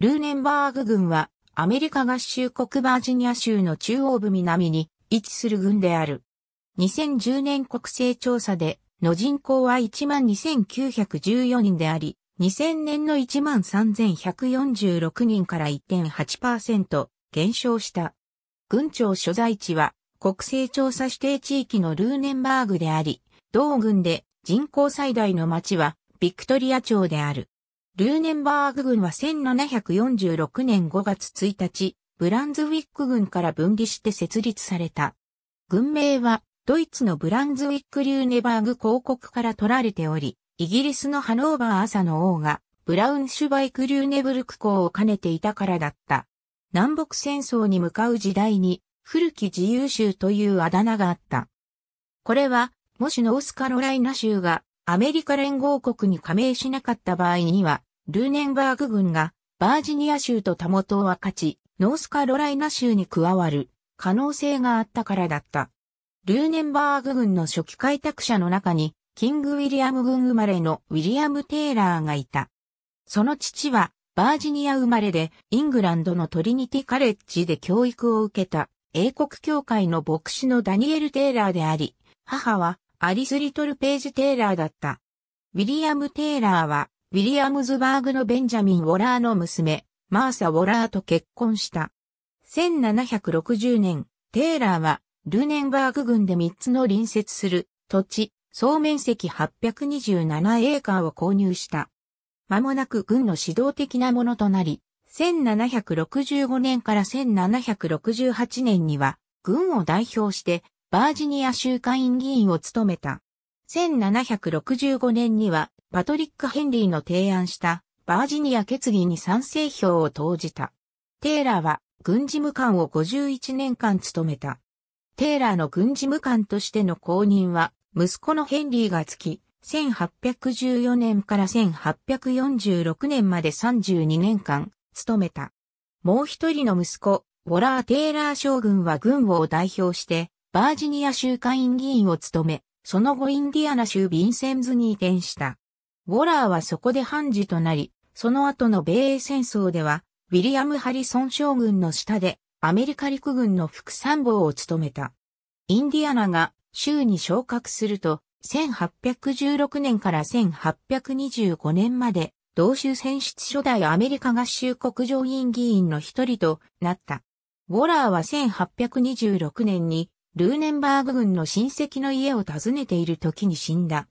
ルーネンバーグ軍は、アメリカ合衆国バージニア州の中央部南に位置する軍である。2010年国勢調査で、の人口は12,914人であり、2000年の13,146人から1.8%減少した。軍庁所在地は国勢調査指定地域のルーネンバーグであり、同軍で人口最大の町はビクトリア町である。ルーネンバーグ軍は1746年5月1日、ブランズウィック軍から分離して設立された。軍名は、ドイツのブランズウィック・ューネバーグ公国から取られており、イギリスのハノーバー朝の王が、ブラウンシュバイク・リューネブルク公を兼ねていたからだった。南北戦争に向かう時代に、古き自由州というあだ名があった。これは、もしノースカロライナ州がアメリカ連合国に加盟しなかった場合には、ルーネンバーグ軍がバージニア州とタモ島は勝ち、ノースカロライナ州に加わる可能性があったからだった。ルーネンバーグ軍の初期開拓者の中に、キング・ウィリアム軍生まれのウィリアム・テイラーがいた。その父は、バージニア生まれで、イングランドのトリニティカレッジで教育を受けた、英国教会の牧師のダニエル・テイラーであり、母はアリス・リトル・ページ・テイラーだった。ウィリアム・テイラーは、ウィリアムズバーグのベンジャミン・ウォラーの娘、マーサ・ウォラーと結婚した。1760年、テイラーは、ルーネンバーグ郡で3つの隣接する土地、総面積827エーカーを購入した。間もなく軍の指導的なものとなり、1765年から1768年には、軍を代表してバージニア州下院議員を務めた。1765年にはパトリック・ヘンリーの提案したバージニア決議に賛成票を投じた。テーラーは軍事務官を51年間務めた。テーラーの軍事務官としての公認は息子のヘンリーがつき、1814年から1846年まで32年間務めた。もう一人の息子、ウォラー・テーラー将軍は軍を代表してバージニア州下院議員を務め、その後インディアナ州ビンセンズに移転した。ウォラーはそこで判事となり、その後の米英戦争では、ウィリアム・ハリソン将軍の下で、アメリカ陸軍の副参謀を務めた。インディアナが州に昇格すると、1816年から1825年まで、同州選出初代アメリカ合衆国上院議員の一人となった。ウォラーは1826年にルーネンバーグ軍の親戚の家を訪ねている時に死んだ。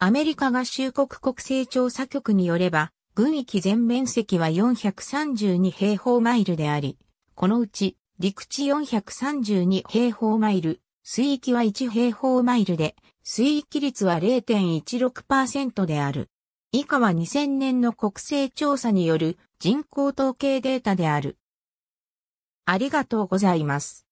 アメリカ合衆国国勢調査局によれば、軍域全面積は432平方マイルであり、このうち陸地432平方マイル、水域は1平方マイルで、水域率は0.16%である。以下は2000年の国勢調査による人口統計データである。ありがとうございます。